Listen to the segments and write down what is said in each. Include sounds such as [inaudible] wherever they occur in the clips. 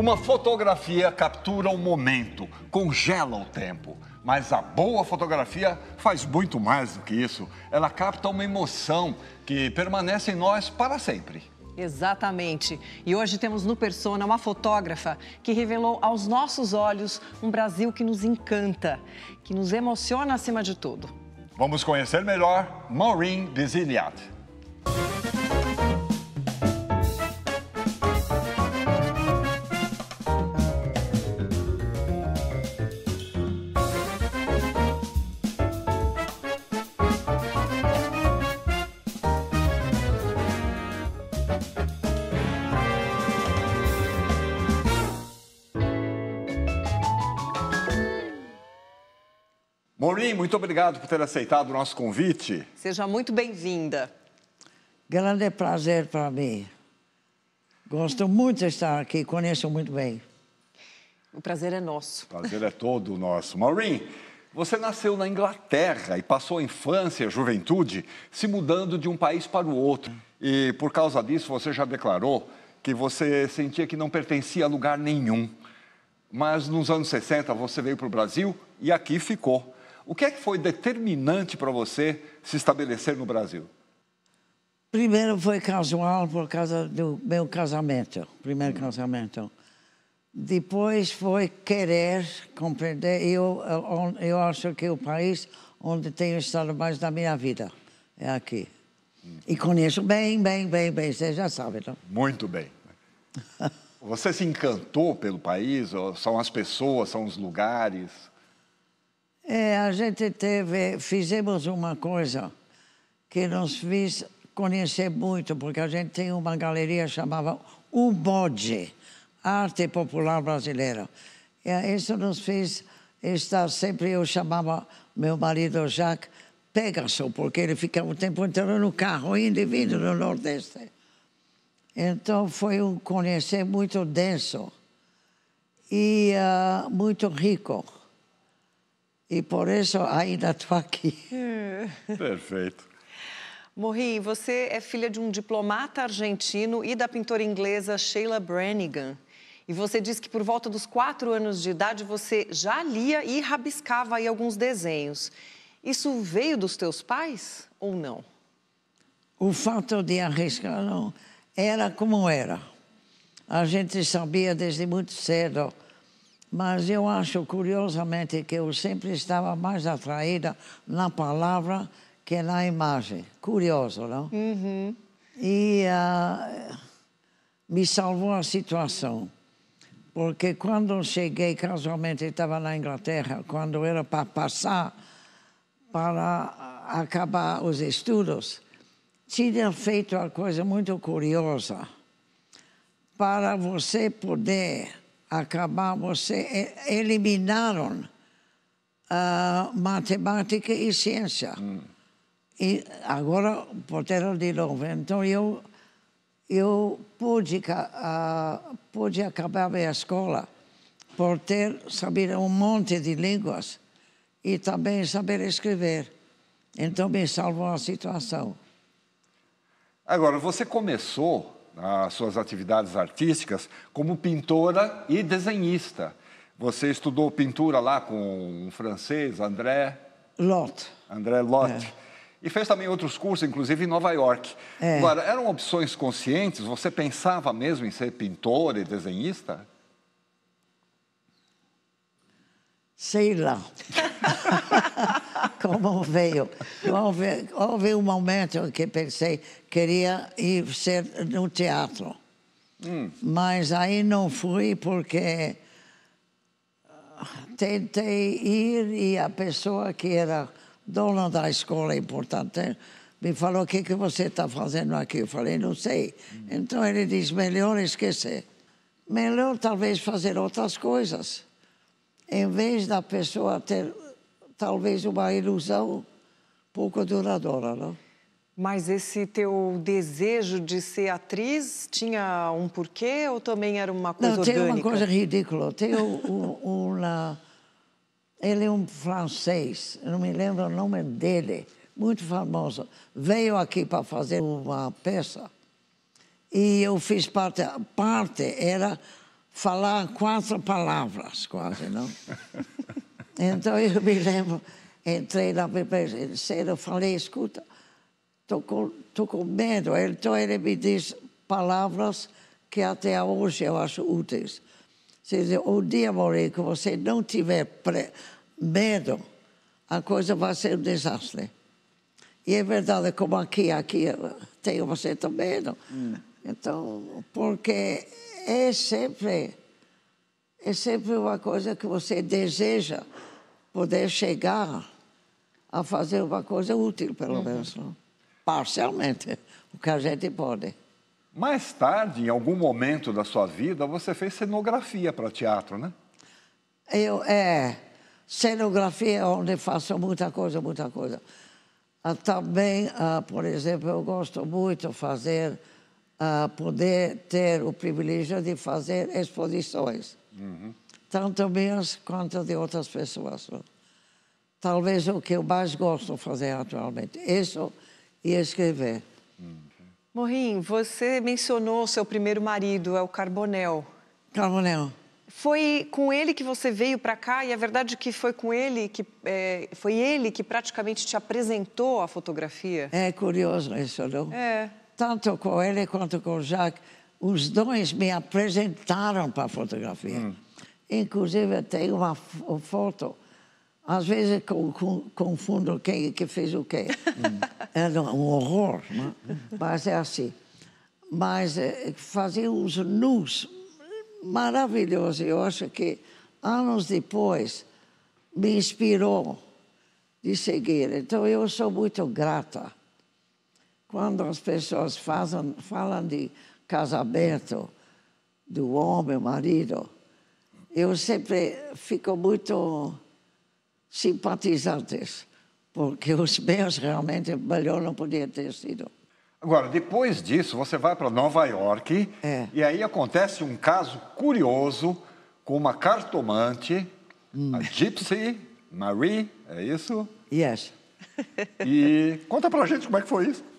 Uma fotografia captura o um momento, congela o tempo. Mas a boa fotografia faz muito mais do que isso. Ela capta uma emoção que permanece em nós para sempre. Exatamente. E hoje temos no Persona uma fotógrafa que revelou aos nossos olhos um Brasil que nos encanta, que nos emociona acima de tudo. Vamos conhecer melhor Maureen Desiliat. Maureen, muito obrigado por ter aceitado o nosso convite. Seja muito bem-vinda. Grande prazer para mim. Gosto muito de estar aqui, conheço muito bem. O prazer é nosso. O prazer é todo nosso. Maureen, você nasceu na Inglaterra e passou a infância e a juventude se mudando de um país para o outro. E por causa disso, você já declarou que você sentia que não pertencia a lugar nenhum. Mas nos anos 60 você veio para o Brasil e aqui ficou. O que é que foi determinante para você se estabelecer no Brasil? Primeiro foi casual por causa do meu casamento, primeiro hum. casamento. Depois foi querer compreender. Eu, eu acho que o país onde tenho estado mais da minha vida é aqui. Hum. E conheço bem, bem, bem, bem. Você já sabe, não? Muito bem. [laughs] Você se encantou pelo país? São as pessoas, são os lugares? É, a gente teve, fizemos uma coisa que nos fez conhecer muito, porque a gente tem uma galeria chamava O Bode, Arte Popular Brasileira. E isso nos fez estar sempre, eu chamava meu marido Jacques Pegasus, porque ele ficava o tempo inteiro no carro, indo e vindo no Nordeste. Então, foi um conhecer muito denso e uh, muito rico. E por isso ainda estou aqui. [laughs] Perfeito. Morri, você é filha de um diplomata argentino e da pintora inglesa Sheila Brannigan. E você disse que por volta dos quatro anos de idade você já lia e rabiscava aí alguns desenhos. Isso veio dos teus pais ou não? O fato de arriscar, não. Era como era. A gente sabia desde muito cedo mas eu acho, curiosamente, que eu sempre estava mais atraída na palavra que na imagem. Curioso, não? Uhum. E uh, me salvou a situação. Porque quando cheguei, casualmente, estava na Inglaterra, quando era para passar, para acabar os estudos, tinha feito uma coisa muito curiosa. Para você poder acabamos, eliminaram uh, matemática e ciência. Hum. E agora puderam de novo. Então eu, eu pude, uh, pude acabar minha escola por ter sabido um monte de línguas e também saber escrever. Então me salvou a situação. Agora, você começou as suas atividades artísticas como pintora e desenhista. Você estudou pintura lá com um francês, André Lot. André Lot. É. E fez também outros cursos, inclusive em Nova York. É. Agora, eram opções conscientes? Você pensava mesmo em ser pintor e desenhista? sei lá [laughs] como veio. Houve, houve um momento que pensei queria ir ser no teatro, hum. mas aí não fui porque ah, tentei ir e a pessoa que era dona da escola importante me falou o que que você está fazendo aqui. Eu falei não sei. Hum. Então ele disse melhor esquecer, melhor talvez fazer outras coisas em vez da pessoa ter talvez uma ilusão pouco duradoura, não? Mas esse teu desejo de ser atriz tinha um porquê ou também era uma coisa Não, orgânica? tem uma coisa ridícula. Tem um, um, um, ele é um francês, não me lembro o nome dele, muito famoso. Veio aqui para fazer uma peça e eu fiz parte. Parte era falar quatro palavras, quase, não? [laughs] então eu me lembro, entrei na BBC, falei, escuta, estou com, com medo. Então ele me diz palavras que até hoje eu acho úteis. se diz, um dia, que você não tiver medo, a coisa vai ser um desastre. E é verdade, como aqui, aqui tem você também, medo. Hum. Então, porque é sempre, é sempre uma coisa que você deseja poder chegar a fazer uma coisa útil, pelo uhum. menos. Não? Parcialmente, o que a gente pode. Mais tarde, em algum momento da sua vida, você fez cenografia para teatro, né? Eu, é. Cenografia é onde faço muita coisa, muita coisa. Ah, também, ah, por exemplo, eu gosto muito de fazer a poder ter o privilégio de fazer exposições, uhum. tanto minhas quanto de outras pessoas. Talvez o que eu mais gosto de fazer atualmente, isso e escrever. Uhum. Morim, você mencionou seu primeiro marido, é o Carbonel. Carbonel. Foi com ele que você veio para cá e a verdade é que foi com ele que é, foi ele que praticamente te apresentou a fotografia. É curioso isso, não? É tanto com ele quanto com o Jacques, os dois me apresentaram para a fotografia. Hum. Inclusive, tem uma foto. Às vezes confundo quem que fez o quê. Hum. É Era um horror, é? mas é assim. Mas eh, fazia uns nus maravilhosos. Eu acho que anos depois me inspirou de seguir. Então eu sou muito grata quando as pessoas fazem, falam de casamento do homem, marido, eu sempre fico muito simpatizante, porque os [laughs] meus realmente melhor não podia ter sido. Agora, depois disso, você vai para Nova York é. e aí acontece um caso curioso com uma cartomante, hum. a Gypsy Marie, é isso? Yes. E conta a gente como é que foi isso.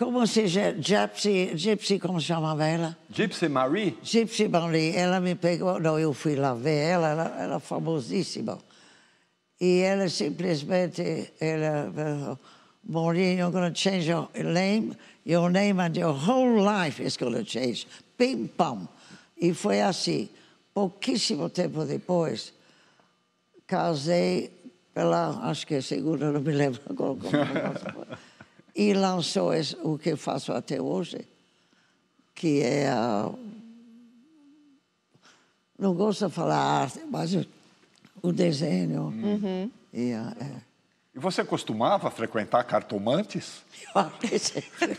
Gypsy, Gypsy, como se chamava ela? Gypsy Marie? Gypsy Marie. Ela me pegou, não, eu fui lá ver ela, ela era famosíssima. E ela simplesmente, ela, Maureen, you're going to change your name, your name and your whole life is going to change. Pim, pam. E foi assim. Pouquíssimo tempo depois, casei pela, acho que é segunda, não me lembro agora como é e lançou é o que eu faço até hoje, que é a, não gosto de falar arte, mas o, desenho. Uhum. E, a, é, é. e você costumava frequentar cartomantes? [laughs] Ah, desde sempre.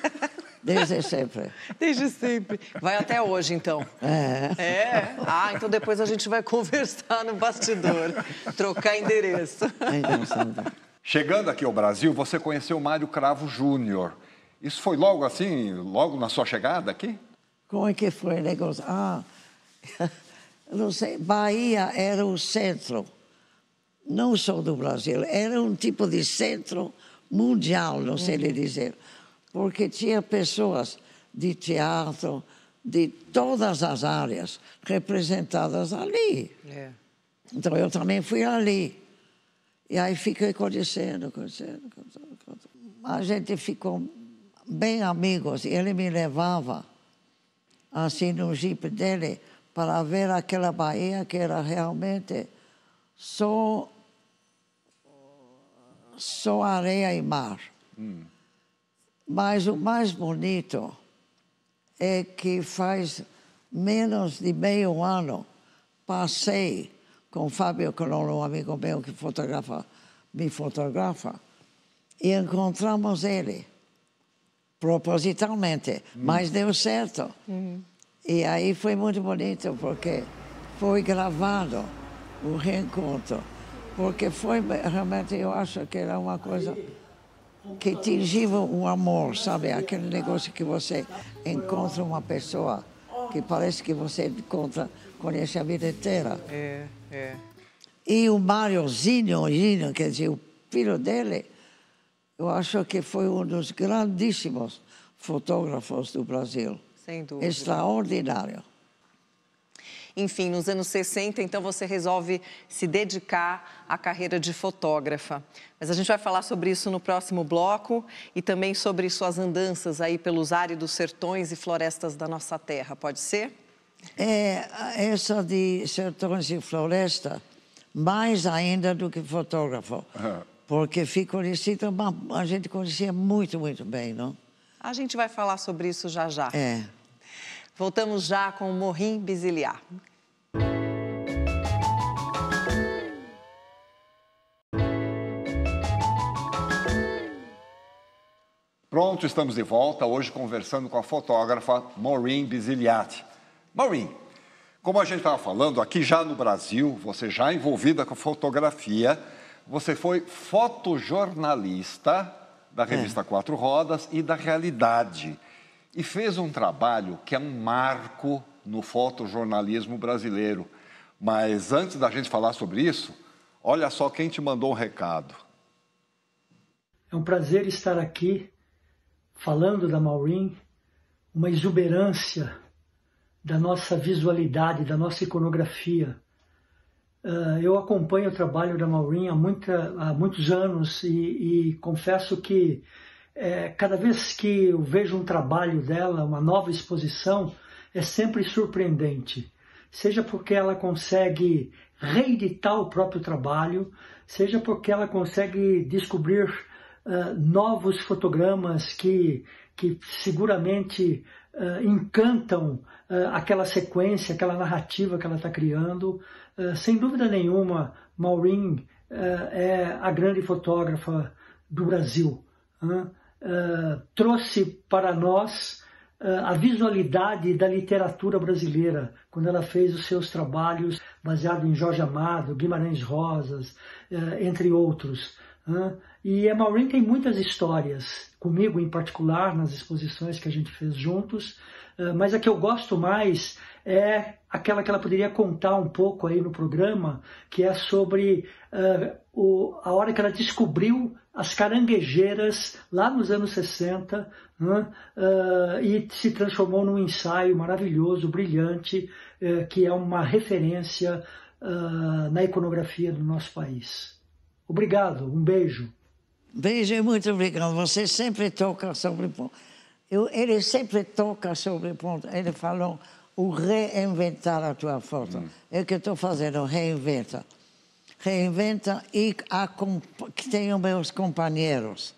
Desde sempre. Desde sempre. Vai até hoje, então. É. é. Ah, então depois a gente vai [laughs] conversar no bastidor, trocar endereço. É interessante. Chegando aqui ao Brasil, você conheceu Mário Cravo Júnior. Isso foi logo assim, logo na sua chegada aqui? Como é que foi o negócio? Ah, [laughs] não sei. Bahia era o centro, não só do Brasil, era um tipo de centro mundial, não sei lhe dizer. Porque tinha pessoas de teatro, de todas as áreas representadas ali. É. Então eu também fui ali. E aí fiquei conhecendo, conhecendo, conhecendo, conhecendo. A gente ficou bem amigos. Ele me levava, assim, no jipe dele, para ver aquela baía que era realmente só, só areia e mar. Hum. Mas o mais bonito é que faz menos de meio ano passei com o Fábio Cololo, um amigo meu que fotografa, me fotografa, e encontramos ele, propositalmente, uhum. mas deu certo. Uhum. E aí foi muito bonito, porque foi gravado o reencontro, porque foi realmente, eu acho que era uma coisa que tingiu o amor, sabe? Aquele negócio que você encontra uma pessoa que parece que você encontra, conhece a vida inteira. É. É. E o Máriozinho, quer dizer, o filho dele, eu acho que foi um dos grandíssimos fotógrafos do Brasil. Sem dúvida. Extraordinário. Enfim, nos anos 60, então você resolve se dedicar à carreira de fotógrafa. Mas a gente vai falar sobre isso no próximo bloco e também sobre suas andanças aí pelos áridos sertões e florestas da nossa terra, pode ser? É, essa de sertões e floresta, mais ainda do que fotógrafo. Uhum. Porque fico conhecida, a gente conhecia muito, muito bem, não? A gente vai falar sobre isso já já. É. Voltamos já com o Morim Biziliar. Pronto, estamos de volta hoje conversando com a fotógrafa Maureen Biziliati. Maureen, como a gente estava falando, aqui já no Brasil, você já envolvida com fotografia, você foi fotojornalista da revista é. Quatro Rodas e da Realidade. E fez um trabalho que é um marco no fotojornalismo brasileiro. Mas antes da gente falar sobre isso, olha só quem te mandou um recado. É um prazer estar aqui falando da Maureen, uma exuberância da nossa visualidade, da nossa iconografia. Ah, eu acompanho o trabalho da Maureen há, muita, há muitos anos e, e confesso que é, cada vez que eu vejo um trabalho dela, uma nova exposição, é sempre surpreendente. Seja porque ela consegue reeditar o próprio trabalho, seja porque ela consegue descobrir uh, novos fotogramas que, que seguramente uh, encantam uh, aquela sequência, aquela narrativa que ela está criando. Uh, sem dúvida nenhuma, Maureen é a grande fotógrafa do Brasil. trouxe para nós a visualidade da literatura brasileira, quando ela fez os seus trabalhos baseados em Jorge Amado, Guimarães Rosas, entre outros. E a Maureen tem muitas histórias comigo em particular, nas exposições que a gente fez juntos, ah, mas a que eu gosto mais é aquela que ela poderia contar um pouco aí no programa, que é sobre uh, o, a hora que ela descobriu as caranguejeiras lá nos anos 60 né, uh, e se transformou num ensaio maravilhoso, brilhante, uh, que é uma referência na iconografia do nosso país. Obrigado, um beijo. Beijo, muito obrigado. Você sempre toca sobre ponto. Eu, ele sempre toca sobre ponto. Ele falou o reinventar a tua foto. Hum. É o que estou fazendo, reinventa. Reinventa e a, que tenho meus companheiros.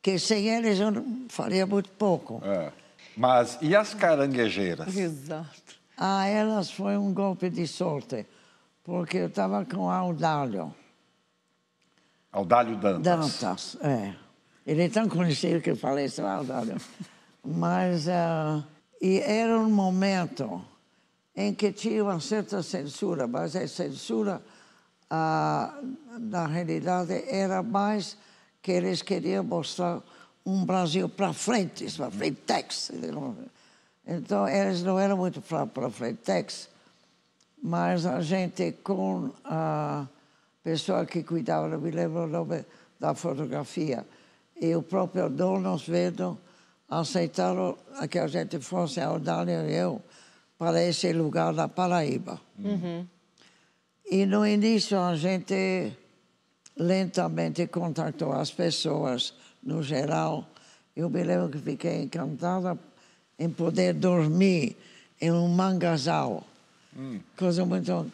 Que sem eles eu faria muito pouco. É. Mas e as caranguejeiras? Exato. Ah, elas foi um golpe de sorte, porque eu estava com Audálio. Aldalho Dantas. Dantas, é. Ele é tão conhecido que eu falei, sei lá, Mas uh, e era um momento em que tinha uma certa censura, mas a censura, uh, na realidade, era mais que eles queriam mostrar um Brasil para frente, para frente, Então, eles não eram muito para frente, mas a gente, com ah, pessoa que cuidava, não me lembro o nome da fotografia, e o próprio dono vendo aceitaram que a gente fosse, o Daniel e eu, para esse lugar da Paraíba. Uhum. E no início a gente lentamente contactou as pessoas no geral. Eu me lembro que fiquei encantada em poder dormir em um mangazal. Hum. Coisa muito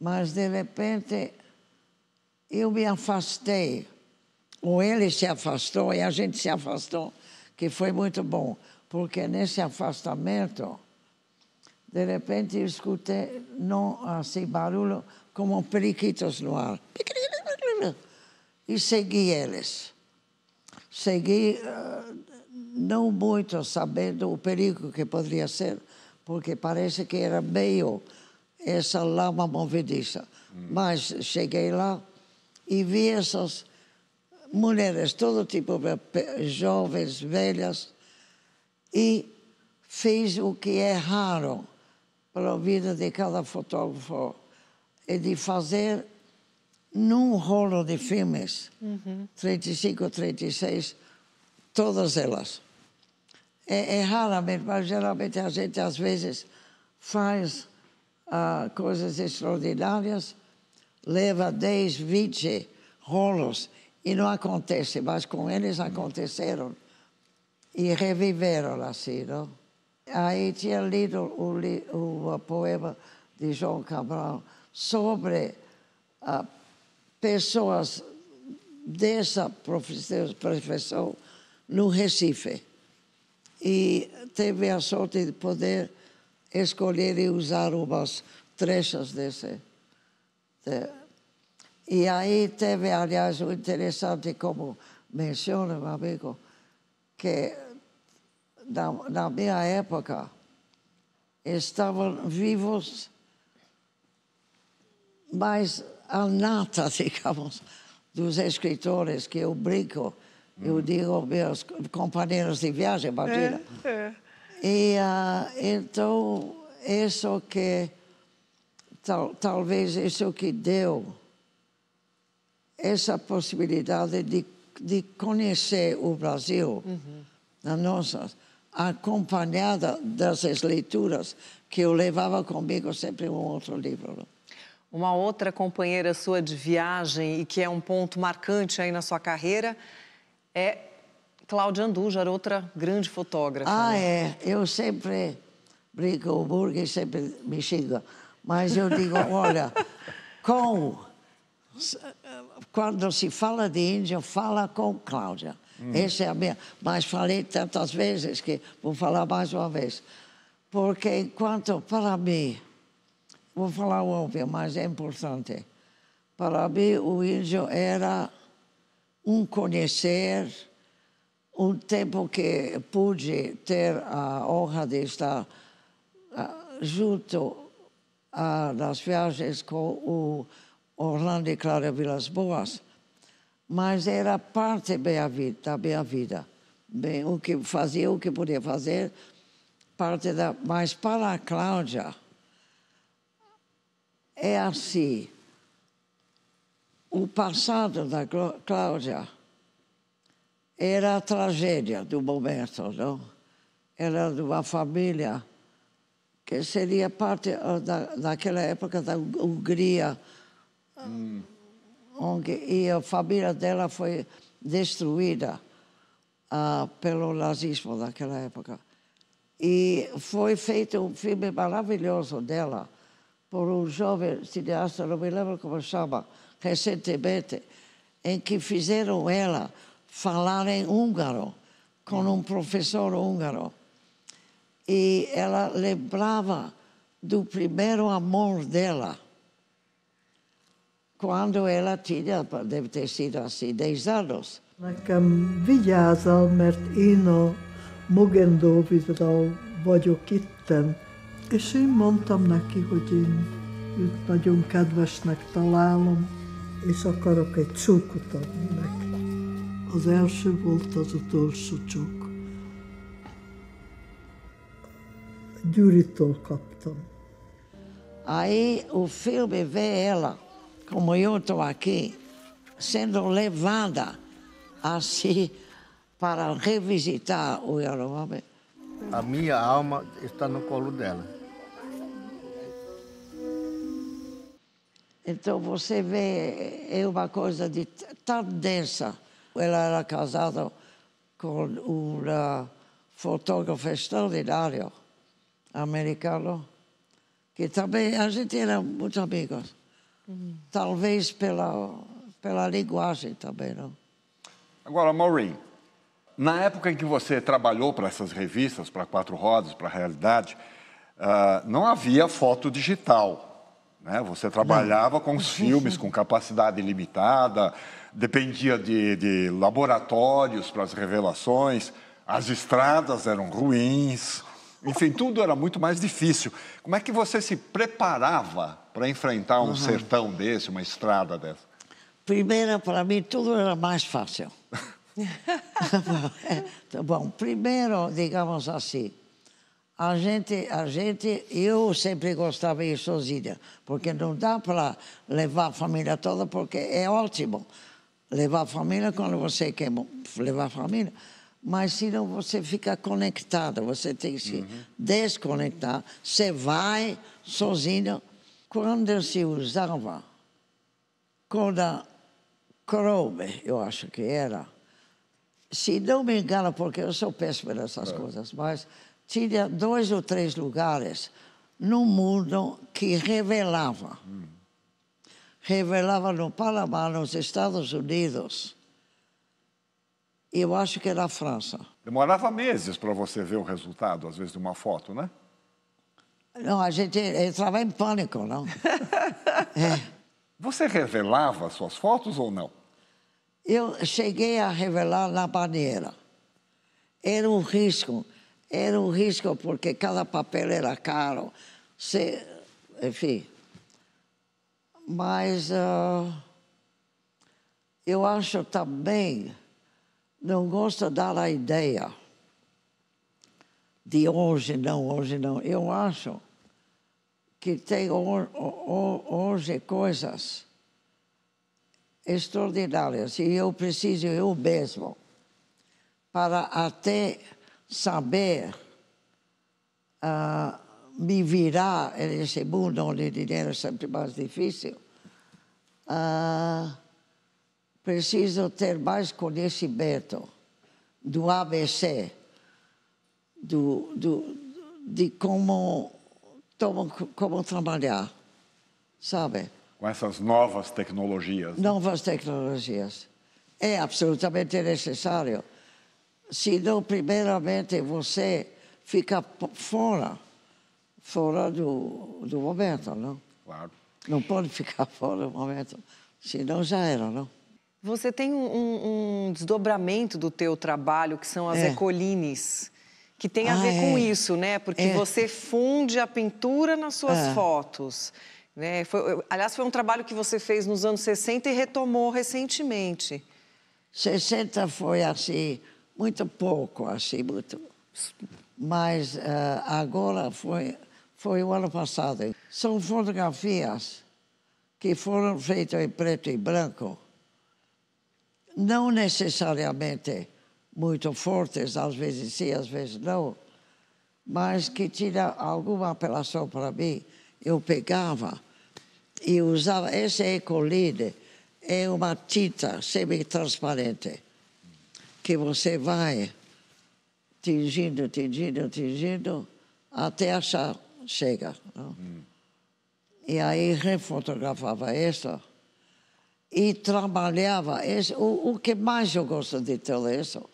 mas de repente eu me afastei, ou ele se afastou e a gente se afastou, que foi muito bom, porque nesse afastamento, de repente eu escutei não assim barulho como periquitos no ar. E segui eles. Segui ah, não muito sabendo o perigo que poderia ser, porque parece que era meio essa lama movediça. Hum. Mas cheguei lá e vi essas mulheres, todo tipo, de jovens, velhas, e fiz o que é raro para a vida de cada fotógrafo, é de fazer num rolo de filmes, uhum. 35, 36, todas elas. É, é raramente, mas geralmente a gente às vezes faz uh, coisas extraordinárias, leva 10, 20 rolos e não acontece, mas com eles aconteceram e reviveram assim, não? Aí tinha lido o, o, o poema de João Cabral sobre uh, pessoas dessa profissão no Recife. E teve a sorte de poder escolher e usar umas trechos desse. De, e aí teve, aliás, o interessante, como menciona meu amigo, que na, na minha época estavam vivos mais a nata, [laughs] digamos, dos escritores que eu brinco. Eu hum. digo meus companheiros de viagem, imagina. É, é. E uh, então, isso que, tal, talvez isso que deu essa possibilidade de, de conhecer o Brasil, uhum. a nossa, acompanhada dessas leituras que eu levava comigo sempre um outro livro. Né? Uma outra companheira sua de viagem e que é um ponto marcante aí na sua carreira é Cláudia Andújar, outra grande fotógrafa. Ah, né? é. Eu sempre brinco, o Burger sempre me xinga. Mas eu digo, [laughs] olha, com... Quando se fala de índio fala com Cláudia. Hum. Essa é a minha... Mas falei tantas vezes que vou falar mais uma vez. Porque enquanto, para mim, vou falar óbvio, mas é importante. Para mim, o índio era um conhecer um tempo que pude ter a honra de estar ah, junto a, ah, nas viagens com o Orlando e Clara Vilas Boas, mas era parte da minha vida. Bem, o que fazia, o que podia fazer, parte da. Mas para a Cláudia, é assim: o passado da Cláudia era a tragédia do momento, não? Era de uma família que seria parte ah, da, daquela época da Hungria, hum. onde, e a família dela foi destruída ah, pelo nazismo daquela época. E foi feito um filme maravilhoso dela por um jovem cineasta, não me lembro como chama, recentemente, em que fizeram ela falare ungaro con un professore ungaro e ella lembrava del primo amor dela. Quando ela tinha, deve essere sido dei 10 anos. Nekem vigyázal, mert én a Mogendóvidról vagyok itten. És én mondtam neki, hogy én őt nagyon kedvesnek találom, és akarok egy csókot neki. odelszy volta do dolsu çok. Diuritor Capitão. Aí o filme vê ela, como eu estou aqui, sendo levada assim para revisitar o Yanomami. A minha alma está no colo dela. Então você vê é uma coisa de tão tá densa ela era casada com um ah, fotógrafo extraordinário americano, que também a gente era muito amigos. Uhum. Talvez pela, pela linguagem também, não? Agora, Maureen, na época em que você trabalhou para essas revistas, para Quatro Rodas, para a Realidade, uh, não havia foto digital. Né? Você trabalhava não. com os filmes, com capacidade limitada, dependia de, de laboratórios para as revelações, as estradas eram ruins, enfim, tudo era muito mais difícil. Como é que você se preparava para enfrentar um uhum. sertão desse, uma estrada dessa? Primeiro, para mim, tudo era mais fácil. [laughs] Bom, primeiro, digamos assim, a gente, a gente, eu sempre gostava de ir sozinha, porque não dá para levar a família toda, porque é ótimo levar a família quando você quer levar a família, mas senão você fica conectada, você tem que se uhum. desconectar. Você vai sozinho. Quando se usava, quando a Krobe, eu acho que era, se não me engano, porque eu sou péssimo nessas é. coisas, mas tinha dois ou três lugares no mundo que revelava. Hum revelava no Panamá, nos Estados Unidos. E eu acho que era a França. Demorava meses para você ver o resultado, às vezes, de uma foto, né? Não, a gente entrava em pânico, não. [laughs] é. Você revelava suas fotos ou não? Eu cheguei a revelar na banheira. Era um risco, era um risco porque cada papel era caro. Se, enfim, mas uh, eu acho também, não gosto de dar a ideia de hoje não, hoje não. Eu acho que tem hoje coisas extraordinárias e eu preciso eu mesmo para até saber uh, me virá nesse é mundo onde el dinero es é siempre difícil, uh, preciso ter mais conhecimento do ABC, do, do, de como, como, como trabalhar, sabe? Com essas novas tecnologias. Né? Novas tecnologias. É absolutamente necessário. Senão, primeiramente, você fica fora fora do, do momento, não? Claro. Não pode ficar [laughs] fora do momento, senão já era, não? Você tem um, um desdobramento do teu trabalho, que são as é. ecolines, que tem a ah, ver é. com isso, né? Porque é. você funde a pintura nas suas é. fotos. Né? Foi, aliás, foi um trabalho que você fez nos anos 60 e retomou recentemente. 60 foi assim, muito pouco, assim, muito. Mas uh, agora foi foi o ano passado. São fotografias que foram feitas em preto e branco, não necessariamente muito fortes, às vezes sim, às vezes não, mas que tinha alguma apelação para mim. Eu pegava e usava esse Ecoline é uma tinta semi-transparente que você vai tingindo, tingindo, tingindo até achar chega. Hum. E aí refotografava isso e trabalhava. Isso. O, o, que mais eu gosto de tudo isso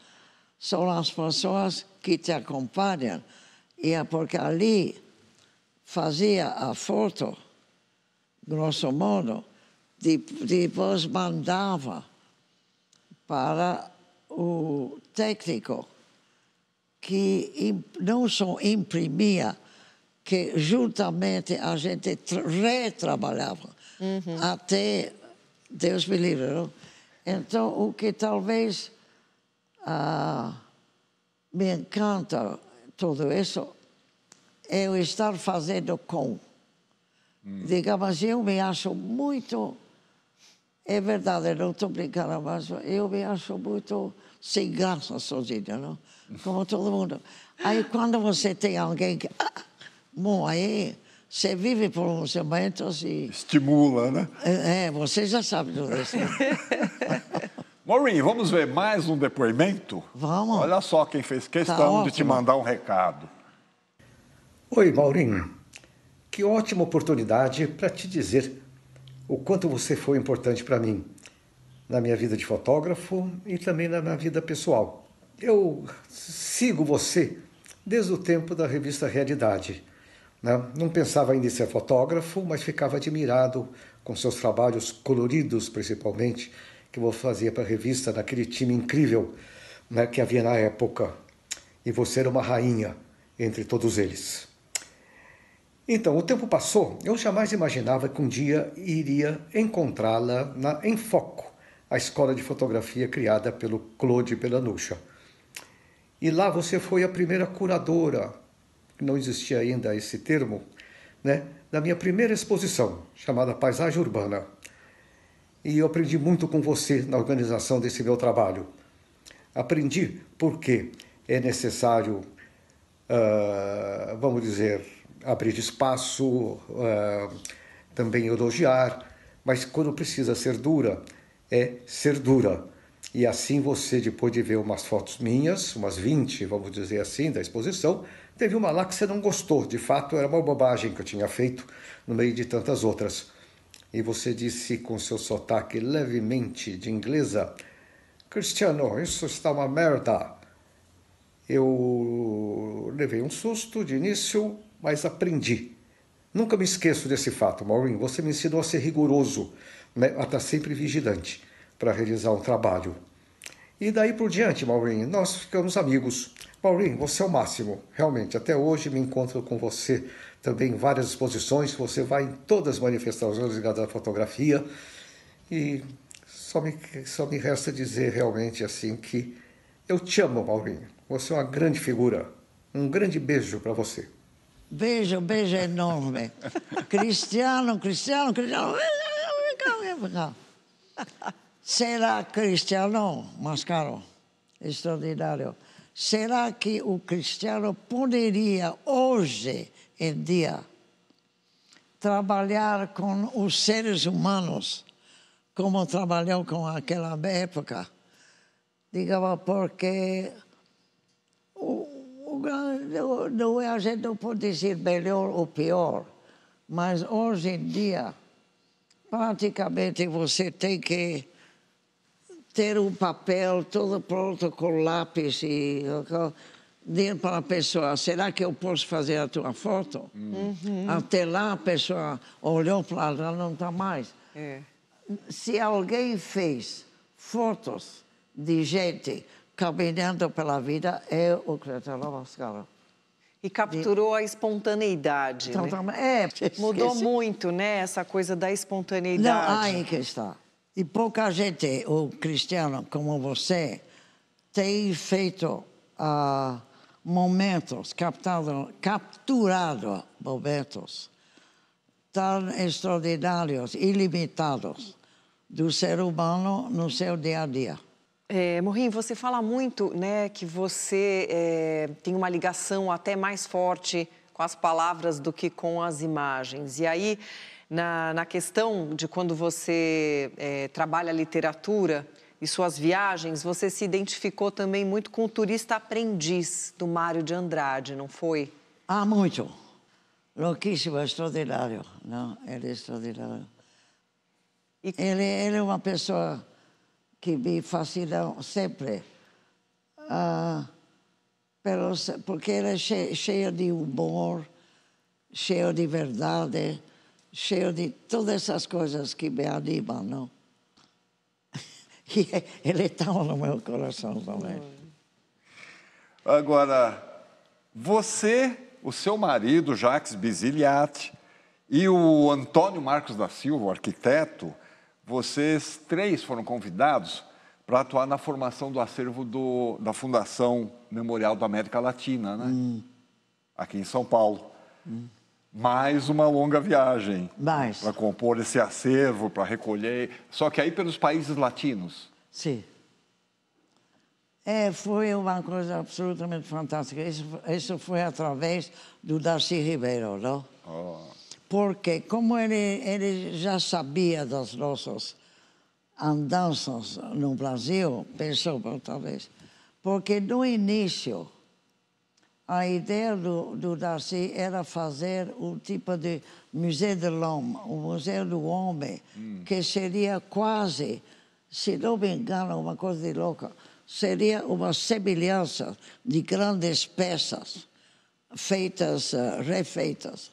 são as pessoas que te acompanham. E é porque ali fazia a foto, grosso modo, de, depois mandava para o técnico que não só imprimia, que juntamente a gente retrabalhava uhum. até Deus me livre. Não? Então, o que talvez ah, me encanta tudo isso é o estar fazendo com. Hum. Digamos, eu me acho muito. É verdade, não estou brincando, mas eu me acho muito sem graça sozinha, não? Como todo mundo. Aí, quando você tem alguém que. Ah, Bom, aí você vive por seu momentos e. Estimula, né? É, é, você já sabe tudo isso. Né? [laughs] Maureen, vamos ver mais um depoimento? Vamos. Olha só quem fez questão tá de te mandar um recado. Oi, Maurinho. Que ótima oportunidade para te dizer o quanto você foi importante para mim, na minha vida de fotógrafo e também na minha vida pessoal. Eu sigo você desde o tempo da revista Realidade né? Não pensava ainda em ser fotógrafo, mas ficava admirado com seus trabalhos coloridos, principalmente, que você fazia para a revista, naquele time incrível né, que havia na época. E você era uma rainha entre todos eles. Então, o tempo passou, eu jamais imaginava que um dia iria encontrá-la na foco a escola de fotografia criada pelo Claude Pelanucha. E lá você foi a primeira curadora não existia ainda esse termo, né, da minha primeira exposição, chamada Paisagem Urbana. E eu aprendi muito com você na organização desse meu trabalho. Aprendi porque é necessário, uh, vamos dizer, abrir espaço, uh, também elogiar, mas quando precisa ser dura, é ser dura. E assim você, depois de ver umas fotos minhas, umas 20, vamos dizer assim, da exposição, Teve uma lá que você não gostou, de fato era uma bobagem que eu tinha feito no meio de tantas outras. E você disse com seu sotaque levemente de inglesa: Cristiano, isso está uma merda. Eu levei um susto de início, mas aprendi. Nunca me esqueço desse fato, Maureen. Você me ensinou a ser rigoroso, né? a estar sempre vigilante para realizar um trabalho. E daí por diante, Maureen, nós ficamos amigos. Paulinho, você é o máximo, realmente. Até hoje me encontro com você também em várias exposições, você vai em todas as manifestações ligadas à fotografia. E só me, só me resta dizer realmente assim que eu te amo, Paulinho. Você é uma grande figura. Um grande beijo para você. Beijo, beijo enorme. [laughs] Cristiano, Cristiano, Cristiano. [laughs] Será Cristiano Mascaro. Extraordinário será que o cristiano poderia hoje em dia trabalhar com os seres humanos como trabalhou com aquela época? Digamos, porque o, o, não, é, a gente não pode dizer melhor ou pior, mas hoje em dia, praticamente você tem que ter um papel todo pronto com lápis e dizer para a pessoa, será que eu posso fazer a tua foto? Uhum. Até lá a pessoa olhou para lá, não está mais. É. Se alguém fez fotos de gente caminhando pela vida, é o Cretano Mascara. E capturou a espontaneidade. Então, né? Tá, é, [laughs] Mudou muito, né? Essa coisa da espontaneidade. Não, aí que está. E pouca gente, ou cristiano como você, tem feito uh, momentos, captado, capturado momentos tão extraordinários, ilimitados, do ser humano no seu dia a dia. É, Morim, você fala muito né, que você é, tem uma ligação até mais forte com as palavras do que com as imagens. E aí na, na questão de quando você é, trabalha literatura e suas viagens, você se identificou também muito com o turista aprendiz do Mário de Andrade, não foi? Ah, muito. Louquíssimo, extraordinário. Não, ele é extraordinário. E... Ele, ele é uma pessoa que me fascina sempre. Ah, pelos, porque ele é cheio, cheio de humor, cheio de verdade, cheio de todas essas coisas que me animam, não? [laughs] E ele está no meu coração também. Agora, você, o seu marido, Jacques Biziliati, e o Antônio Marcos da Silva, o arquiteto, vocês três foram convidados para atuar na formação do acervo do, da Fundação Memorial da América Latina, né? Hum. Aqui em São Paulo. Hum mais uma longa viagem para compor esse acervo, para recolher. Só que aí pelos países latinos. Sim. É, foi uma coisa absolutamente fantástica. Isso, isso foi através do Darcy Ribeiro, não? Oh. Porque, como ele, ele já sabia das nossas andanças no Brasil, pensou, talvez, porque no início a ideia do, do Darcy era fazer um tipo de museu de l'homme, o um museu do homem, hum. que seria quase, se não me engano, uma coisa de louca, seria uma semelhança de grandes peças feitas, uh, refeitas.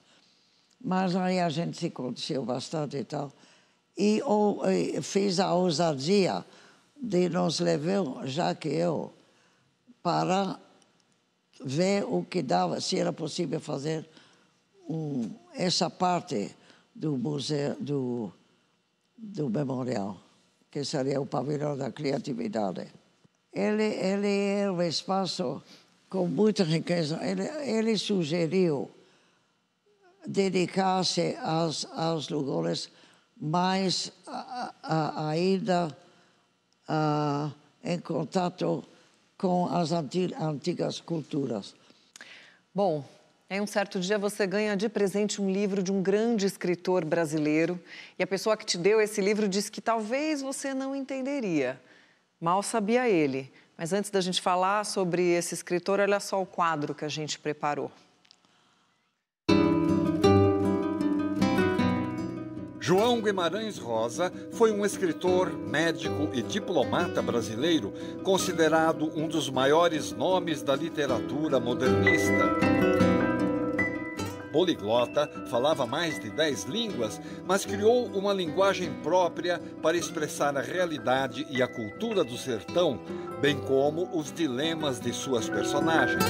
Mas aí a gente se conheceu bastante e tal. E eu, eu fiz a ousadia de nos levar, já que eu, para ver o que dava, se era possível fazer um, essa parte do museu, do, do memorial, que seria o pavilhão da criatividade. Ele, ele era é um espaço com muita riqueza. Ele, ele sugeriu dedicar-se aos, aos lugares mais a, a, ainda a, em contato com as antigas culturas. Bom, em um certo dia você ganha de presente um livro de um grande escritor brasileiro e a pessoa que te deu esse livro disse que talvez você não entenderia. Mal sabia ele. Mas antes da gente falar sobre esse escritor, olha só o quadro que a gente preparou. João Guimarães Rosa foi um escritor, médico e diplomata brasileiro, considerado um dos maiores nomes da literatura modernista. Poliglota, falava mais de dez línguas, mas criou uma linguagem própria para expressar a realidade e a cultura do sertão, bem como os dilemas de suas personagens.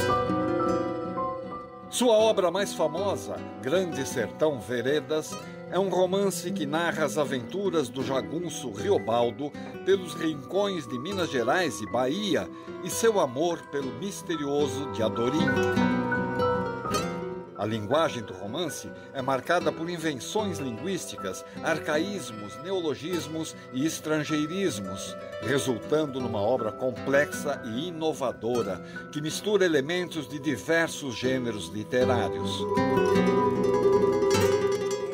Sua obra mais famosa, Grande Sertão Veredas, é um romance que narra as aventuras do jagunço Riobaldo pelos rincões de Minas Gerais e Bahia e seu amor pelo misterioso Diadorim. A linguagem do romance é marcada por invenções linguísticas, arcaísmos, neologismos e estrangeirismos, resultando numa obra complexa e inovadora que mistura elementos de diversos gêneros literários.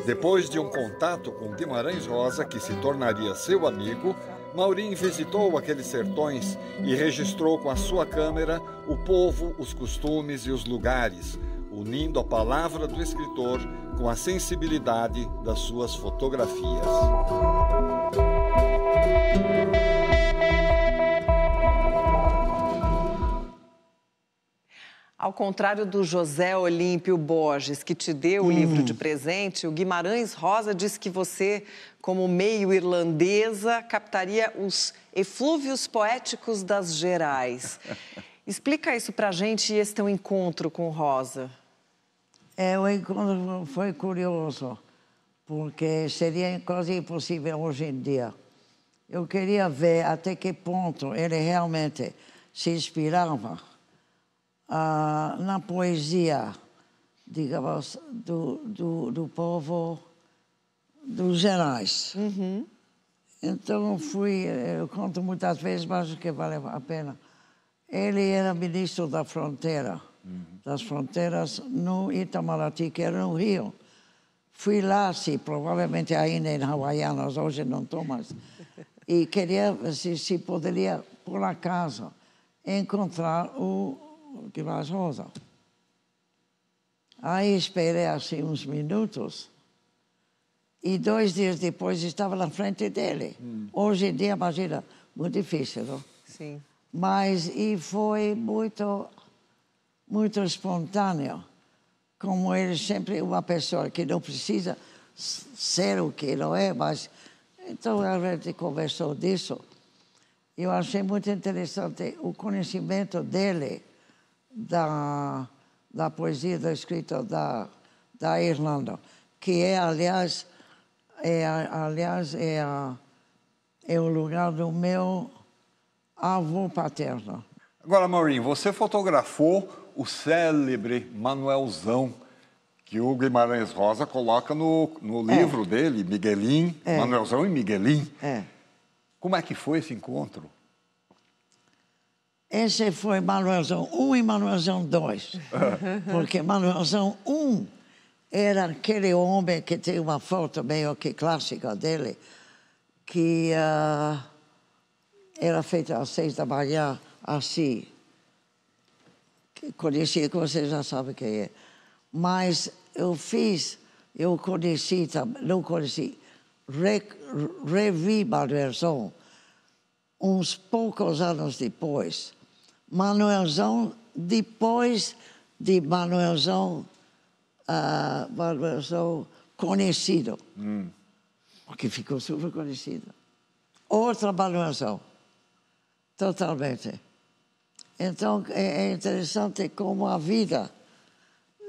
Depois de um contato com Guimarães Rosa, que se tornaria seu amigo, Maurim visitou aqueles sertões e registrou com a sua câmera o povo, os costumes e os lugares, unindo a palavra do escritor com a sensibilidade das suas fotografias. Ao contrário do José Olímpio Borges, que te deu o hum. livro de presente, o Guimarães Rosa diz que você, como meio irlandesa, captaria os eflúvios poéticos das Gerais. [laughs] Explica isso para a gente e esse teu encontro com Rosa. É, o encontro foi curioso, porque seria quase impossível hoje em dia. Eu queria ver até que ponto ele realmente se inspirava ah, na poesia, digamos, do, do, do povo dos gerais. Uhum. Então fui, eu conto muitas vezes, mas acho que vale a pena. Ele era ministro da fronteira, uhum. das fronteiras no Itamaraty, que era no Rio. Fui lá, se provavelmente ainda em Havaianas, hoje não estou mais. E queria se, se poderia, por acaso, encontrar o, que mais rosa. Aí esperei assim uns minutos e dois dias depois estava na frente dele. Hum. Hoje em dia, imagina, muito difícil, não? Sim. Mas e foi muito, muito espontâneo. Como ele sempre uma pessoa que não precisa ser o que não é, mas então a gente conversou disso. Eu achei muito interessante o conhecimento dele da, da poesia da escrita da, da Irlanda, que é, aliás, é, aliás é, a, é o lugar do meu avô paterno. Agora, Maurinho, você fotografou o célebre Manuelzão, que o Guimarães Rosa coloca no, no é. livro é. dele, Miguelim, é. Manuelzão e Miguelim. É. Como é que foi esse encontro? Esse foi Manuelzão 1 e Manuelzão 2. [laughs] Porque Manuelzão 1 era aquele homem que tem uma foto meio que clássica dele, que uh, era feita às seis da manhã, assim. Que que vocês já sabem quem é. Mas eu fiz, eu conheci, não conheci, re, revi Manuelzão uns poucos anos depois Manuelzão, depois de Manuelzão, uh, Manuelzão conhecido, hum. porque ficou super conhecido. Outra Manuelzão, totalmente. Então, é, é interessante como a vida,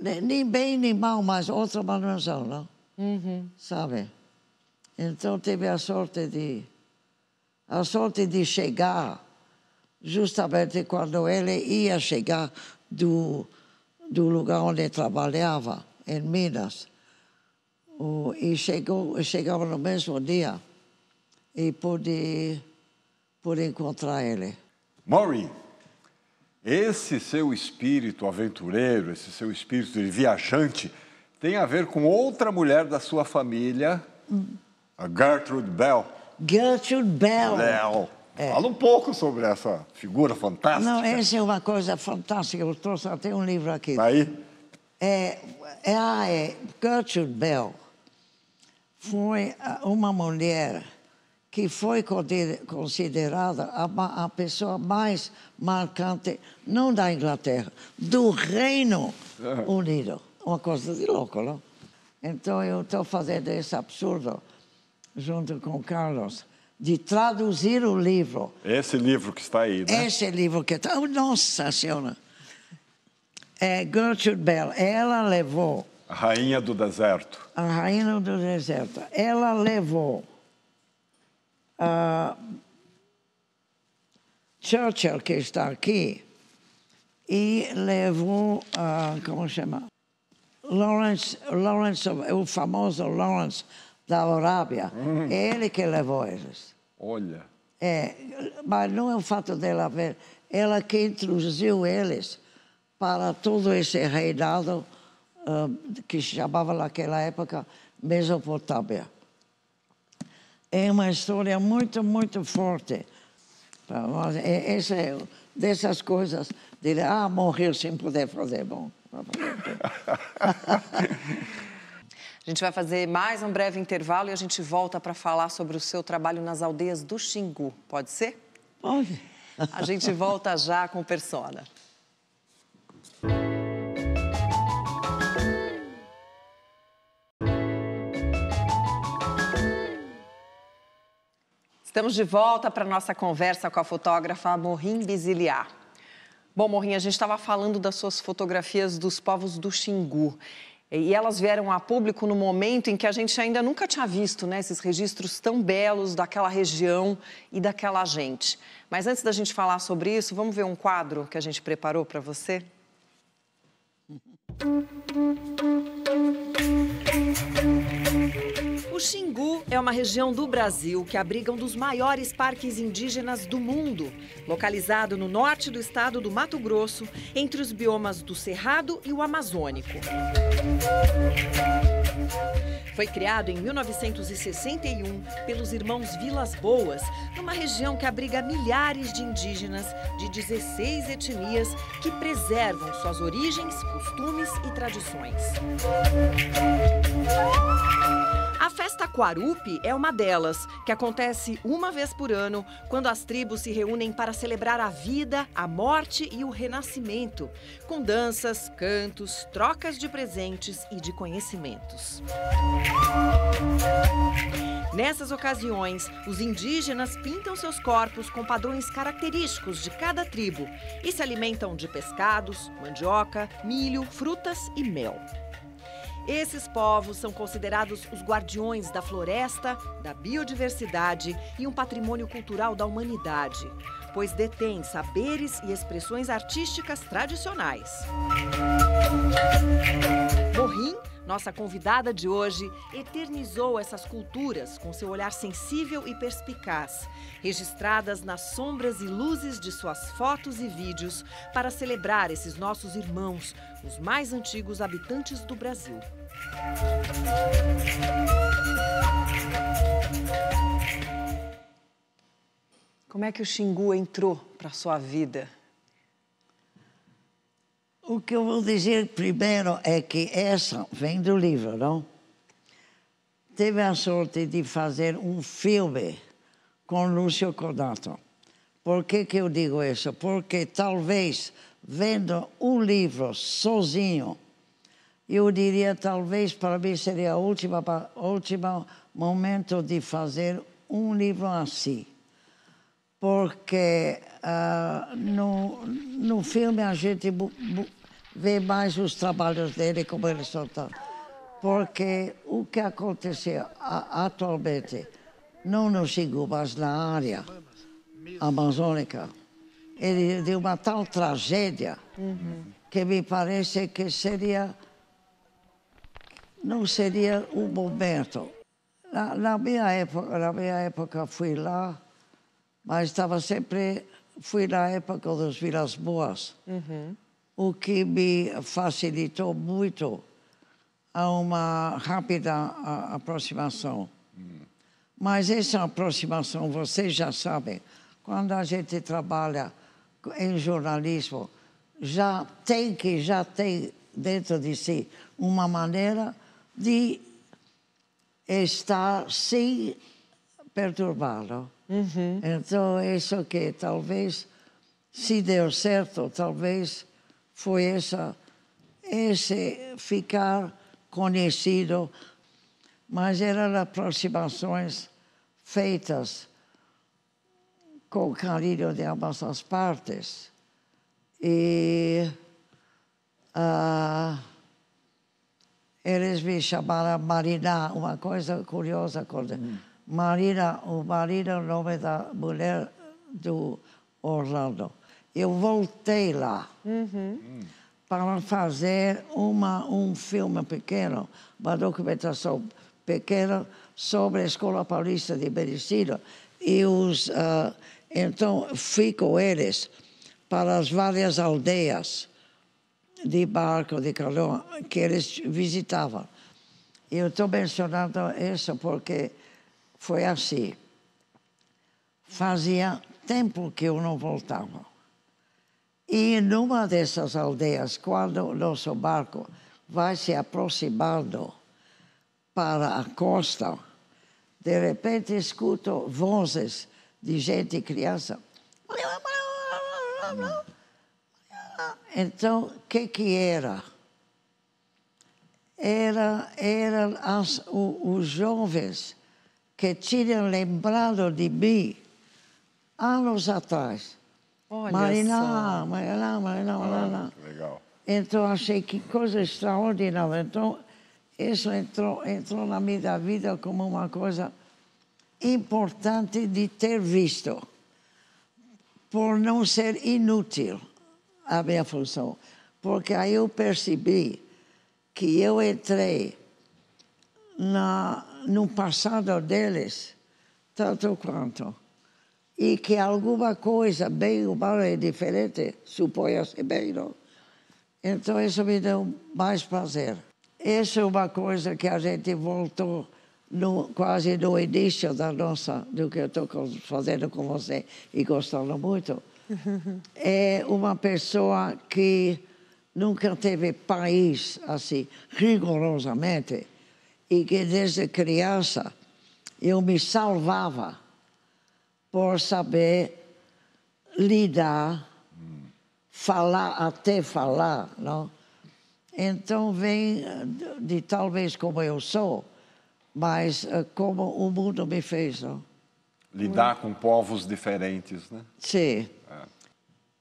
né, nem bem nem mal, mas outra Manuelzão, não? Uhum. Sabe? Então, teve a sorte de a sorte de chegar justamente quando ele ia chegar do, do lugar onde trabalhava, em Minas. O, e chegou, chegava no mesmo dia e pude, pude encontrar ele. Maury, esse seu espírito aventureiro, esse seu espírito de viajante, tem a ver com outra mulher da sua família, a Gertrude Bell. Gertrude Bell. Bell. É. Fala um pouco sobre essa figura fantástica. Não, essa é uma coisa fantástica. Eu trouxe até um livro aqui. Tá aí? É, é, ah, é Gertrude Bell. Foi ah, uma mulher que foi considerada a, a pessoa mais marcante, não da Inglaterra, do Reino é. Unido. Uma coisa de louco, não? Então, eu estou fazendo esse absurdo junto com Carlos de traduzir o livro. Esse livro que está aí, né? Esse livro que está. Oh, nossa Senhora! É Gertrude Bell. Ela levou. A Rainha do Deserto. A Rainha do Deserto. Ela levou. Uh, Churchill, que está aqui, e levou. Uh, como chama? Lawrence, Lawrence, o famoso Lawrence da Arábia. Hum. É ele que levou eles. Olha. É, mas não é o fato dela ver. Ela que introduziu eles para todo esse reinado uh, que se chamava naquela época Mesopotâmia. É uma história muito, muito forte. É, essa, é dessas coisas, de ah, morrer sem poder fazer bom. [laughs] A gente vai fazer mais um breve intervalo e a gente volta para falar sobre o seu trabalho nas aldeias do Xingu. Pode ser? Pode. A gente volta já com o Persona. Estamos de volta para nossa conversa com a fotógrafa Morim Biziliar. Bom, Morim, a gente estava falando das suas fotografias dos povos do Xingu. E elas vieram a público no momento em que a gente ainda nunca tinha visto né, esses registros tão belos daquela região e daquela gente. Mas antes da gente falar sobre isso, vamos ver um quadro que a gente preparou para você? Música [laughs] O Xingu é uma região do Brasil que abriga um dos maiores parques indígenas do mundo. Localizado no norte do estado do Mato Grosso, entre os biomas do Cerrado e o Amazônico. Foi criado em 1961 pelos irmãos Vilas Boas, numa região que abriga milhares de indígenas de 16 etnias que preservam suas origens, costumes e tradições. A festa Quarupi é uma delas, que acontece uma vez por ano, quando as tribos se reúnem para celebrar a vida, a morte e o renascimento, com danças, cantos, trocas de presentes e de conhecimentos. Nessas ocasiões, os indígenas pintam seus corpos com padrões característicos de cada tribo e se alimentam de pescados, mandioca, milho, frutas e mel. Esses povos são considerados os guardiões da floresta, da biodiversidade e um patrimônio cultural da humanidade, pois detêm saberes e expressões artísticas tradicionais. Morrim nossa convidada de hoje eternizou essas culturas com seu olhar sensível e perspicaz, registradas nas sombras e luzes de suas fotos e vídeos para celebrar esses nossos irmãos, os mais antigos habitantes do Brasil. Como é que o Xingu entrou para sua vida? O que eu vou dizer primeiro é que essa vem do livro, não? Teve a sorte de fazer um filme com Lúcio Cordato. Por que, que eu digo isso? Porque talvez vendo um livro sozinho, eu diria talvez para mim seria o último momento de fazer um livro assim porque uh, no, no filme a gente vê mais os trabalhos dele, como ele solta. Porque o que aconteceu a, atualmente, não no Xingu, mas na área amazônica, ele é de uma tal tragédia uhum. que me parece que seria não seria o momento. Na, na minha época, na minha época fui lá mas estava sempre. Fui na época dos Vilas Boas, uhum. o que me facilitou muito a uma rápida aproximação. Uhum. Mas essa aproximação, vocês já sabem, quando a gente trabalha em jornalismo, já tem que já tem dentro de si uma maneira de estar sem perturbá-lo. Uhum. Então, isso que talvez, se deu certo, talvez foi essa, esse ficar conhecido, mas eram aproximações feitas com carinho de ambas as partes. E uh, eles me chamaram Mariná, uma coisa curiosa. Quando, uhum Marina, o marido nome da mulher do Orlando. Eu voltei lá uhum. para fazer uma, um filme pequeno, uma documentação pequena sobre a Escola Paulista de Medicina. E os, uh, então fui com eles para as várias aldeias de barco, de calhão, que eles visitavam. Eu estou mencionando isso porque foi assim. Fazia tempo que eu não voltava. E numa dessas aldeias, quando o nosso barco vai se aproximando para a costa, de repente escuto vozes de gente criança. Então, o que que era? Era, eram as, os jovens que tinham lembrado de mim anos atrás. Olha Mariná, só. Mariná, Mariná, Mariná. Ah, legal. Então, achei que coisa extraordinária. Então, isso entrou, entrou na minha vida como uma coisa importante de ter visto, por não ser inútil a minha função. Porque aí eu percebi que eu entrei na, no passado deles, tanto quanto. E que alguma coisa, bem ou mal, é diferente, suponha-se bem, não? Então, isso me deu mais prazer. Isso é uma coisa que a gente voltou no, quase no início da nossa, do que eu estou fazendo com você e gostando muito. Uhum. é uma pessoa que nunca teve país assim, rigorosamente e que desde criança eu me salvava por saber lidar, falar até falar, não? Então vem de, talvez como eu sou, mas eh, como o mundo me fez, não? Lidar com povos diferentes, né? Sim. É.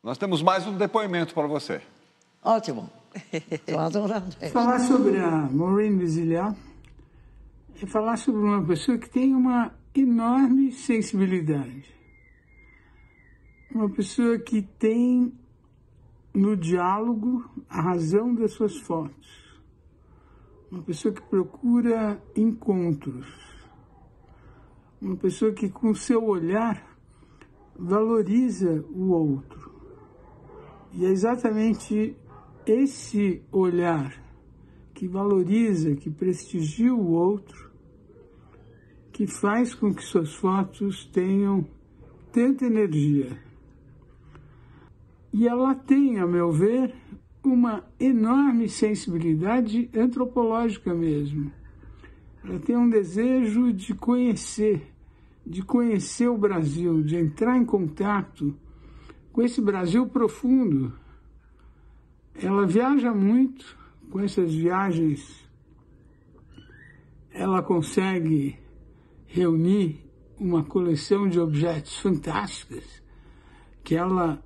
Nós temos mais um depoimento para você. Ótimo. Estou [laughs] adorando. Falar sobre a Maureen Basiliat é falar sobre uma pessoa que tem uma enorme sensibilidade. Uma pessoa que tem no diálogo a razão das suas fotos. Uma pessoa que procura encontros. Uma pessoa que, com seu olhar, valoriza o outro. E é exatamente esse olhar que valoriza, que prestigia o outro, que faz com que suas fotos tenham tanta energia. E ela tem, a meu ver, uma enorme sensibilidade antropológica mesmo. Ela tem um desejo de conhecer, de conhecer o Brasil, de entrar em contato com esse Brasil profundo. Ela viaja muito, com essas viagens ela consegue reuni uma coleção de objetos fantásticos que ela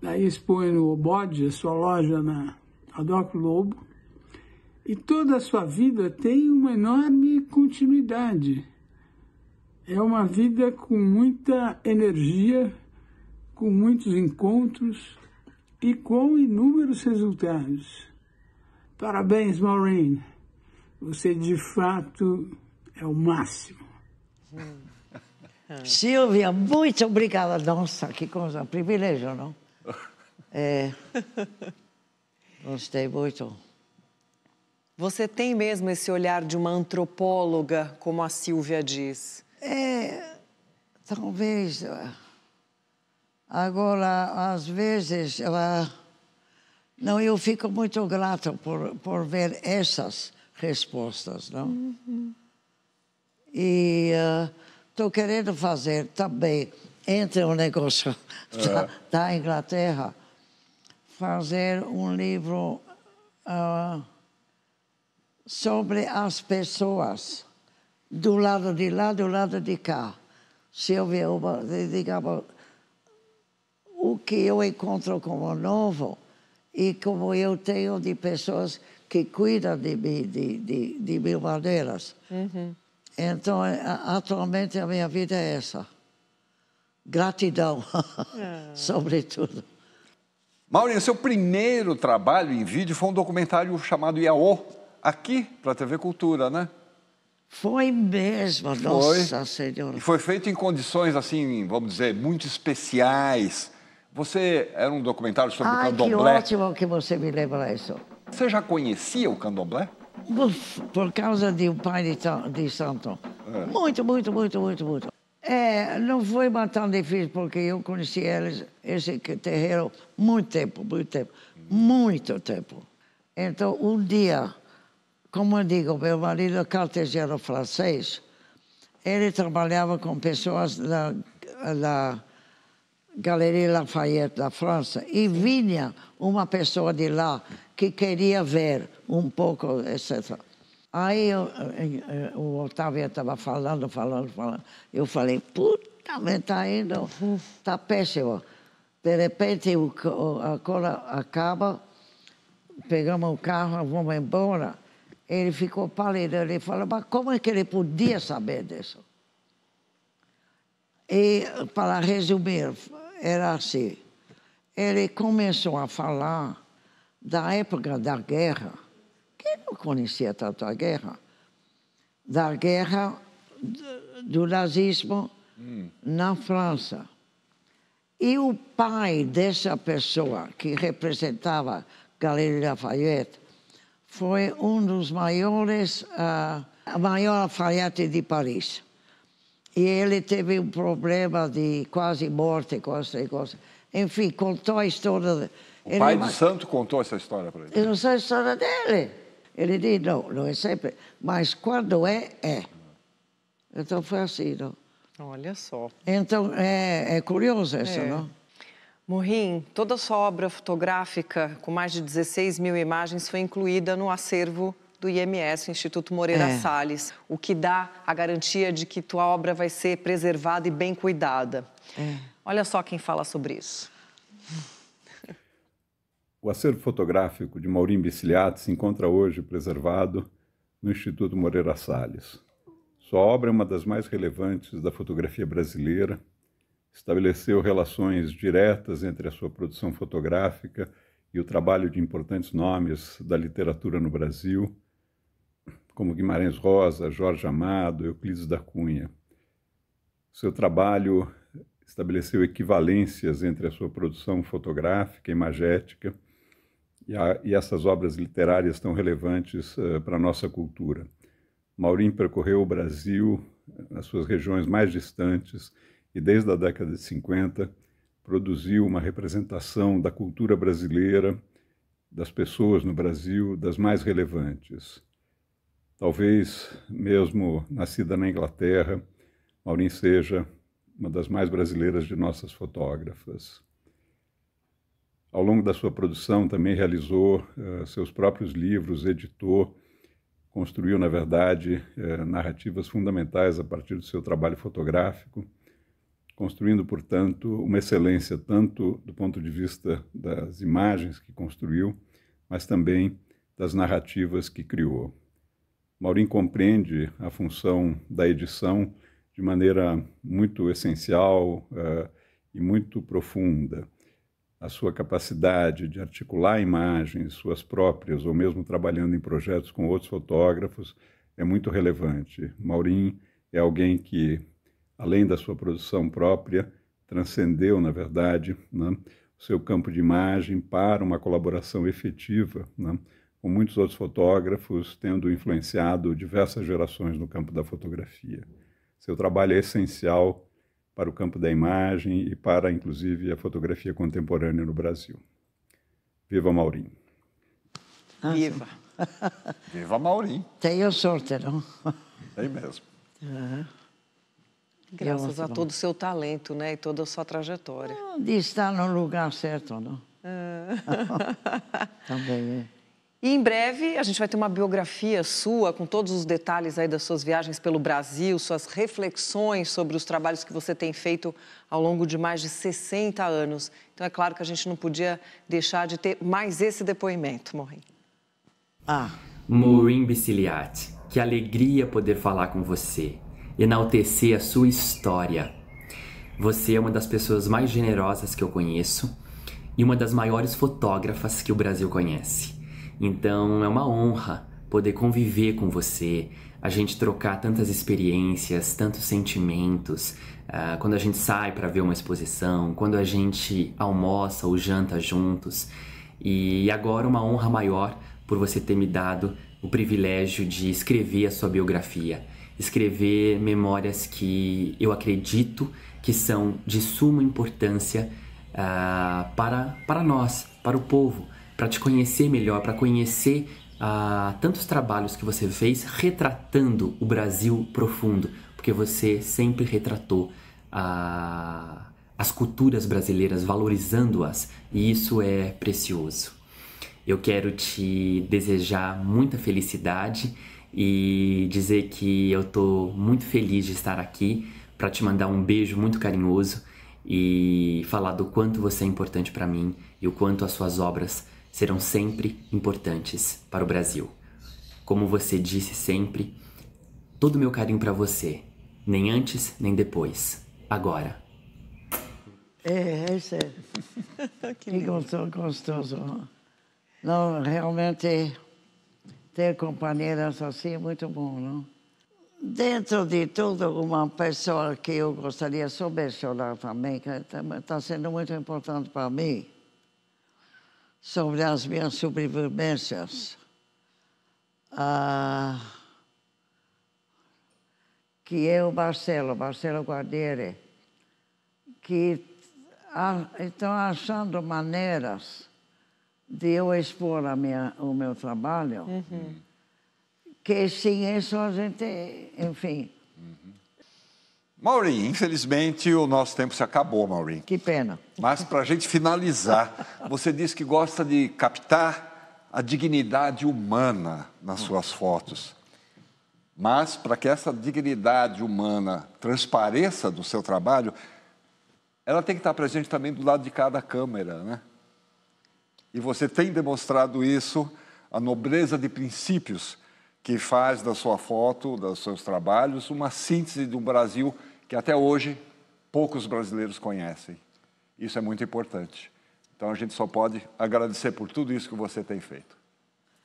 daí expõe no Obode, a sua loja na Adóculo Lobo, e toda a sua vida tem uma enorme continuidade. É uma vida com muita energia, com muitos encontros e com inúmeros resultados. Parabéns, Maureen. Você de fato é o máximo. Ah. Silvia, muito obrigada. Nossa, que coisa, um privilégio, não? É, gostei muito. Você tem mesmo esse olhar de uma antropóloga, como a Silvia diz? É, talvez. É. Agora, às vezes, ela... É, não, eu fico muito grata por, por ver essas respostas, não? Uhum. E estou uh, querendo fazer também, entre o um negócio [laughs] da, ah. da, Inglaterra, fazer um livro uh, sobre as pessoas do lado de lá, do lado de cá. Se eu ver uma, digamos, o que eu encontro como novo e como eu tenho de pessoas que cuidam de mim, de, de, de mil maneiras. Uhum. Então, é, atualmente, a minha vida é essa. Gratidão, ah. [laughs] sobretudo. Maureen, seu primeiro trabalho em vídeo foi um documentário chamado Iaô, aqui para a TV Cultura, né? Foi mesmo, foi. nossa senhora. E foi feito em condições, assim, vamos dizer, muito especiais. Você era um documentário sobre Ai, candomblé. que ótimo que você me lembra isso. Você já conhecia o candomblé? por causa de um pai de, de santo. É. Muito, muito, muito, muito, muito. É, não foi tão difícil, porque eu conheci eles, esse terreiro, muito tempo, muito tempo, muito tempo. Então, um dia, como eu digo, meu marido é cartesiano francês, ele trabalhava com pessoas da, da Galeria Lafayette, da França, e vinha uma pessoa de lá que queria ver um pouco, etc. Aí eu, eu, eh, eh, o Otávio estava falando, falando, falando. Eu falei, puta, mas está indo, está péssimo. De repente o, a cola acaba, pegamos o carro, vamos embora. Ele ficou pálido, ele falou, mas como é que ele podia saber disso? E, para resumir, era assim. Ele começou a falar da época da guerra. Quem não conhecia tanto a guerra? Da guerra do nazismo hum. na França. E o pai dessa pessoa que representava Galeria Lafayette foi um dos maiores, uh, maior alfaiate de Paris. E ele teve um problema de quase morte, quase, quase. Enfim, contou a história. De, o ele pai do santo contou essa história para ele? Eu não sei a história dele. Ele diz, não, não é sempre. Mas quando é, é. Então foi assim, não? Olha só. Então, é, é curioso isso, é. não? Morim, toda sua obra fotográfica, com mais de 16 mil imagens, foi incluída no acervo do IMS, Instituto Moreira é. Salles, o que dá a garantia de que tua obra vai ser preservada e bem cuidada. É. Olha só quem fala sobre isso. O acervo fotográfico de Maurim Biciliati se encontra hoje preservado no Instituto Moreira Salles. Sua obra é uma das mais relevantes da fotografia brasileira. Estabeleceu relações diretas entre a sua produção fotográfica e o trabalho de importantes nomes da literatura no Brasil, como Guimarães Rosa, Jorge Amado, Euclides da Cunha. Seu trabalho estabeleceu equivalências entre a sua produção fotográfica e imagética e, a, e essas obras literárias tão relevantes uh, eh, para a nossa cultura. Maurim percorreu o Brasil, eh, as suas regiões mais distantes, e desde a década de 50 produziu uma representação da cultura brasileira, das pessoas no Brasil, das mais relevantes. Talvez, mesmo nascida na Inglaterra, Maurin seja uma das mais brasileiras de nossas fotógrafas. Ao longo da sua produção, também realizou uh, seus próprios livros, editou, construiu, na verdade, uh, narrativas fundamentais a partir do seu trabalho fotográfico, construindo, portanto, uma excelência, tanto do ponto de vista das imagens que construiu, mas também das narrativas que criou. Maurin compreende a função da edição de maneira muito essencial uh, e muito profunda a sua capacidade de articular imagens suas próprias, ou mesmo trabalhando em projetos com outros fotógrafos, é muito relevante. Maurim é alguém que, além da sua produção própria, transcendeu, na verdade, né, o seu campo de imagem para uma colaboração efetiva né, com muitos outros fotógrafos, tendo influenciado diversas gerações no campo da fotografia. Seu trabalho é essencial para o campo da imagem e para, inclusive, a fotografia contemporânea no Brasil. Viva Maurinho. Viva! [laughs] Viva Maurinho. Tem o sorte, não? Tem mesmo. Uhum. Graças a todo o seu talento né, e toda a sua trajetória. Ah, de estar no lugar certo, não? Ah. [laughs] Também é. E em breve a gente vai ter uma biografia sua com todos os detalhes aí das suas viagens pelo Brasil, suas reflexões sobre os trabalhos que você tem feito ao longo de mais de 60 anos. Então é claro que a gente não podia deixar de ter mais esse depoimento, Maureen. Ah, Maureen Biciliati, que alegria poder falar com você, enaltecer a sua história. Você é uma das pessoas mais generosas que eu conheço e uma das maiores fotógrafas que o Brasil conhece. Então é uma honra poder conviver com você, a gente trocar tantas experiências, tantos sentimentos, uh, quando a gente sai para ver uma exposição, quando a gente almoça ou janta juntos. E agora uma honra maior por você ter me dado o privilégio de escrever a sua biografia, escrever memórias que eu acredito que são de suma importância uh, para, para nós, para o povo para te conhecer melhor, para conhecer ah, tantos trabalhos que você fez retratando o Brasil profundo, porque você sempre retratou ah, as culturas brasileiras, valorizando-as, e isso é precioso. Eu quero te desejar muita felicidade e dizer que eu estou muito feliz de estar aqui para te mandar um beijo muito carinhoso e falar do quanto você é importante para mim e o quanto as suas obras serão sempre importantes para o Brasil. Como você disse sempre, todo o meu carinho para você, nem antes nem depois, agora. É, é sério. [laughs] que gostoso, gostoso. Não, realmente, ter companheiras assim é muito bom, não? Dentro de tudo, uma pessoa que eu gostaria de mencionar também, que está sendo muito importante para mim, sobre as minhas sobrevivências, ah, que é o Marcelo, Marcelo Guardieri, que estão achando maneiras de eu expor minha, o meu trabalho, uhum. que sem isso a gente, enfim, Maureen, infelizmente o nosso tempo se acabou, Maureen. Que pena. Mas para a gente finalizar, você disse que gosta de captar a dignidade humana nas suas fotos. Mas para que essa dignidade humana transpareça do seu trabalho, ela tem que estar presente também do lado de cada câmera, né? E você tem demonstrado isso, a nobreza de princípios que faz da sua foto, dos seus trabalhos, uma síntese de um Brasil que até hoje poucos brasileiros conhecem. Isso é muito importante. Então a gente só pode agradecer por tudo isso que você tem feito.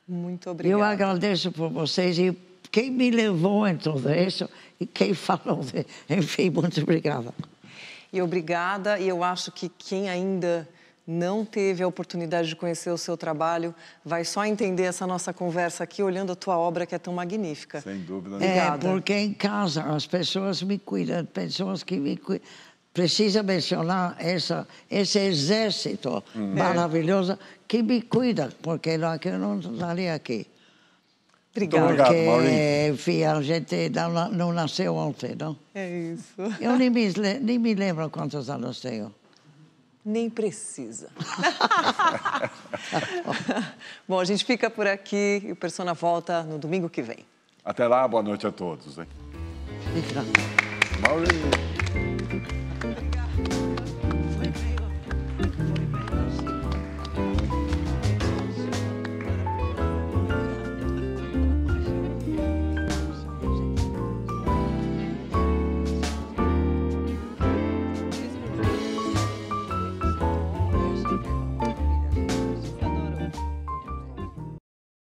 Muito obrigada. Eu agradeço por vocês e quem me levou em tudo isso e quem [laughs] falou. Enfim, muito obrigada. E obrigada, e eu acho que quem ainda não teve a oportunidade de conhecer o seu trabalho, vai só entender essa nossa conversa aqui olhando a tua obra que é tão magnífica. Sem dúvida. Né? É, porque em casa as pessoas me cuidam, pessoas que me cuidam. Precisa mencionar essa, esse exército hum. É. maravilhoso que me cuida, porque não, eu não estaria aqui. Obrigada. Porque, Obrigado, enfim, a gente não, não nasceu ontem, não? É isso. Eu nem me, nem me lembro quantos anos tenho nem precisa. [laughs] Bom, a gente fica por aqui e o Persona volta no domingo que vem. Até lá, boa noite a todos. Hein? Maurício.